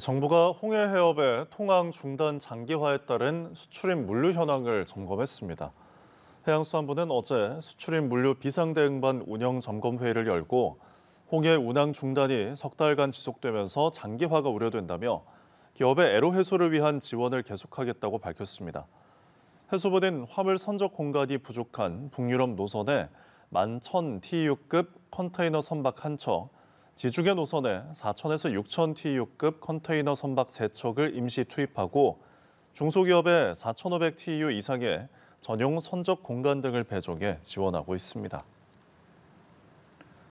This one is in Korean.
정부가 홍해 해협의 통항 중단 장기화에 따른 수출입 물류 현황을 점검했습니다. 해양수산부는 어제 수출입 물류 비상대응반 운영 점검 회의를 열고 홍해 운항 중단이 석 달간 지속되면서 장기화가 우려된다며 기업의 애로 해소를 위한 지원을 계속하겠다고 밝혔습니다. 해수부는 화물 선적 공간이 부족한 북유럽 노선에 1 1 TU급 컨테이너 선박 한척 지중해 노선에 4천에서 6천 TU급 컨테이너 선박 재촉을 임시 투입하고 중소기업에 4,500 TU 이상의 전용 선적 공간 등을 배정해 지원하고 있습니다.